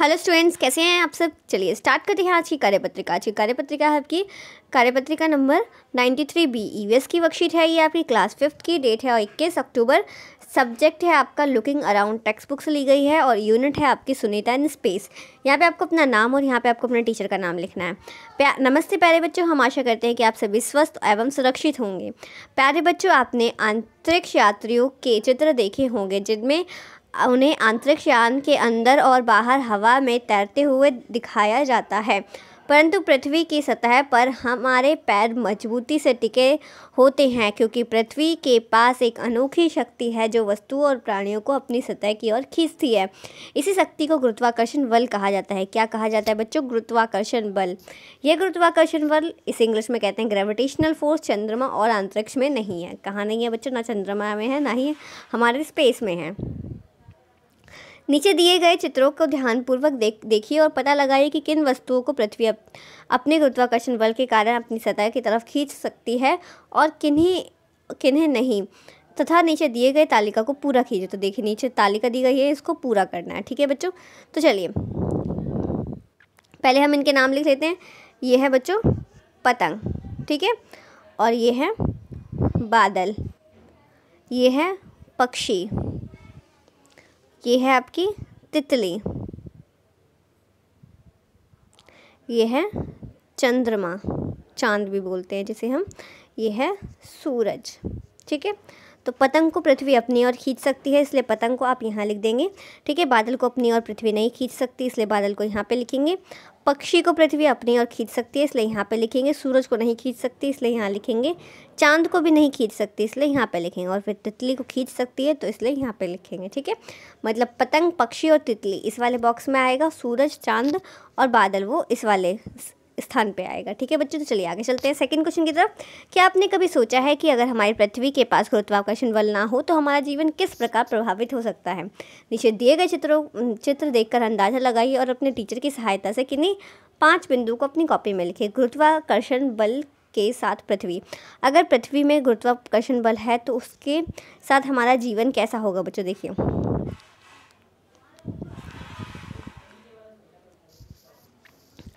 hello students कैसे हैं आप सब चलिए स्टार्ट करते हैं आज की कार्यपत्रिका आज की कार्यपत्रिका है आपकी कार्यपत्रिका नंबर 93 बी ईवीएस की वर्कशीट है ये आपकी क्लास फिफ्थ की डेट है और इक्कीस अक्टूबर सब्जेक्ट है आपका लुकिंग अराउंड टेक्स्ट बुक से ली गई है और यूनिट है आपकी सुनीता इन स्पेस यहाँ पे आपको अपना नाम और यहाँ पे आपको अपने टीचर का नाम लिखना है प्या नमस्ते प्यारे बच्चों हम आशा करते हैं कि आप सभी स्वस्थ एवं सुरक्षित होंगे प्यारे बच्चों आपने आंतरिक्ष यात्रियों के चित्र देखे होंगे जिनमें उन्हें अंतरिक्ष यान के अंदर और बाहर हवा में तैरते हुए दिखाया जाता है परंतु पृथ्वी की सतह पर हमारे पैर मजबूती से टिके होते हैं क्योंकि पृथ्वी के पास एक अनोखी शक्ति है जो वस्तुओं और प्राणियों को अपनी सतह की ओर खींचती है इसी शक्ति को गुरुत्वाकर्षण बल कहा जाता है क्या कहा जाता है बच्चों गुरुत्वाकर्षण बल यह गुरुत्वाकर्षण बल इसे इंग्लिश में कहते हैं ग्रेविटेशनल फोर्स चंद्रमा और अंतरिक्ष में नहीं है कहाँ नहीं है बच्चों ना चंद्रमा में है ना ही हमारे स्पेस में है नीचे दिए गए चित्रों को ध्यानपूर्वक देख देखिए और पता लगाइए कि किन वस्तुओं को पृथ्वी अप, अपने गुरुत्वाकर्षण बल के कारण अपनी सतह की तरफ खींच सकती है और किन्हीं किन्हें नहीं तथा नीचे दिए गए तालिका को पूरा कीजिए तो देखिए नीचे तालिका दी गई है इसको पूरा करना है ठीक है बच्चों तो चलिए पहले हम इनके नाम लिख लेते हैं ये है बच्चों पतंग ठीक है और ये है बादल ये है पक्षी ये है आपकी तितली ये है चंद्रमा चांद भी बोलते हैं जिसे हम ये है सूरज ठीक है तो पतंग को पृथ्वी अपनी ओर खींच सकती है इसलिए पतंग को आप यहाँ लिख देंगे ठीक है बादल को अपनी ओर पृथ्वी नहीं खींच सकती इसलिए बादल को यहाँ पे लिखेंगे पक्षी को पृथ्वी अपनी ओर खींच सकती है इसलिए यहाँ पे लिखेंगे सूरज को नहीं खींच सकती इसलिए यहाँ लिखेंगे चांद को भी नहीं खींच सकती इसलिए यहाँ पे लिखेंगे और फिर तितली को खींच सकती है तो इसलिए यहाँ पे लिखेंगे ठीक है मतलब पतंग पक्षी और तितली इस वाले बॉक्स में आएगा सूरज चांद और बादल वो इस वाले स्थान पे आएगा ठीक है बच्चों तो चलिए आगे चलते हैं सेकंड क्वेश्चन की तरफ क्या आपने कभी सोचा है कि अगर हमारी पृथ्वी के पास गुरुत्वाकर्षण बल ना हो तो हमारा जीवन किस प्रकार प्रभावित हो सकता है नीचे दिए गए चित्रों चित्र देखकर अंदाजा लगाइए और अपने टीचर की सहायता से किन्हीं पाँच बिंदु को अपनी कॉपी में लिखे गुरुत्वाकर्षण बल के साथ पृथ्वी अगर पृथ्वी में गुरुत्वाकर्षण बल है तो उसके साथ हमारा जीवन कैसा होगा बच्चों देखिए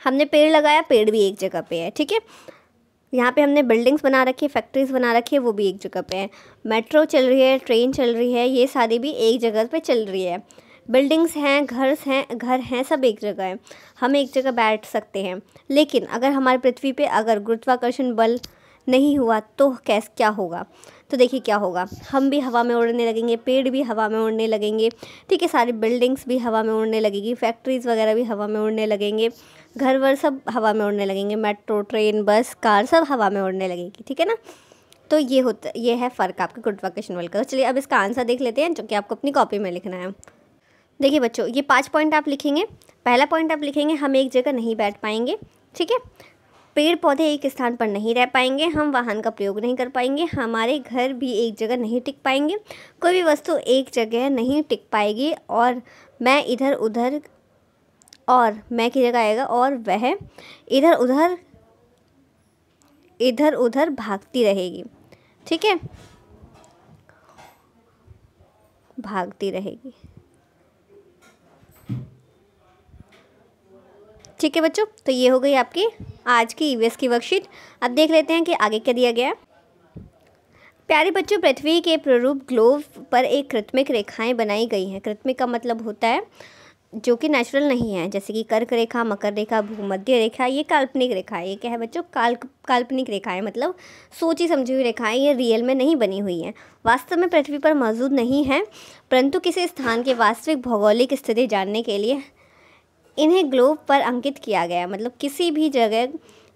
हमने पेड़ लगाया पेड़ भी एक जगह पे है ठीक है यहाँ पे हमने बिल्डिंग्स बना रखी है फैक्ट्रीज बना रखी है वो भी एक जगह पे है मेट्रो चल रही है ट्रेन चल रही है ये सारी भी एक जगह पे चल रही है बिल्डिंग्स हैं घर हैं घर हैं सब एक जगह है हम एक जगह बैठ सकते हैं लेकिन अगर हमारे पृथ्वी पर अगर गुरुत्वाकर्षण बल नहीं हुआ तो कैस क्या होगा तो देखिए क्या होगा हम भी हवा में उड़ने लगेंगे पेड़ भी हवा में उड़ने लगेंगे ठीक है सारी बिल्डिंग्स भी हवा में उड़ने लगेगी फैक्ट्रीज़ वगैरह भी हवा में उड़ने लगेंगे घर वर सब हवा में उड़ने लगेंगे मेट्रो ट्रेन बस कार सब हवा में उड़ने लगेगी ठीक है ना तो ये होता ये है फ़र्क आपके गुरुत्वाकर्षण बल का तो चलिए अब इसका आंसर देख लेते हैं जो कि आपको अपनी कॉपी में लिखना है देखिए बच्चों ये पाँच पॉइंट आप लिखेंगे पहला पॉइंट आप लिखेंगे हम एक जगह नहीं बैठ पाएंगे ठीक है पेड़ पौधे एक स्थान पर नहीं रह पाएंगे हम वाहन का प्रयोग नहीं कर पाएंगे हमारे घर भी एक जगह नहीं टिक पाएंगे कोई भी वस्तु एक जगह नहीं टिक पाएगी और मैं इधर उधर और मैं की जगह आएगा और वह इधर उधर इधर उधर भागती रहेगी ठीक है भागती रहेगी ठीक है बच्चों तो ये हो गई आपकी आज की ई e की वर्कशीट अब देख लेते हैं कि आगे क्या दिया गया है प्यारे बच्चों पृथ्वी के प्ररूप ग्लोव पर एक कृत्रिक रेखाएं बनाई गई हैं कृत्रिमिक का मतलब होता है जो कि नेचुरल नहीं है जैसे कि कर्क रेखा मकर रेखा भूमध्य रेखा ये काल्पनिक रेखा है ये क्या है बच्चों काल काल्पनिक रेखाएं मतलब सोची समझी हुई रेखाएं ये रियल में नहीं बनी हुई हैं वास्तव में पृथ्वी पर मौजूद नहीं है परंतु किसी स्थान के वास्तविक भौगोलिक स्थिति जानने के लिए इन्हें ग्लोब पर अंकित किया गया मतलब किसी भी जगह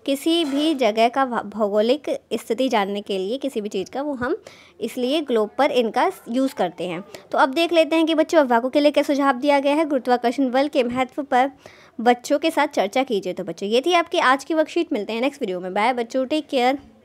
किसी भी जगह का भौगोलिक स्थिति जानने के लिए किसी भी चीज़ का वो हम इसलिए ग्लोब पर इनका यूज़ करते हैं तो अब देख लेते हैं कि बच्चों अभिभावकों के लिए क्या सुझाव दिया गया है गुरुत्वाकर्षण बल के महत्व पर बच्चों के साथ चर्चा कीजिए तो बच्चों ये थी आपकी आज की वर्कशीट मिलते हैं नेक्स्ट वीडियो में बाय बच्चों टेक केयर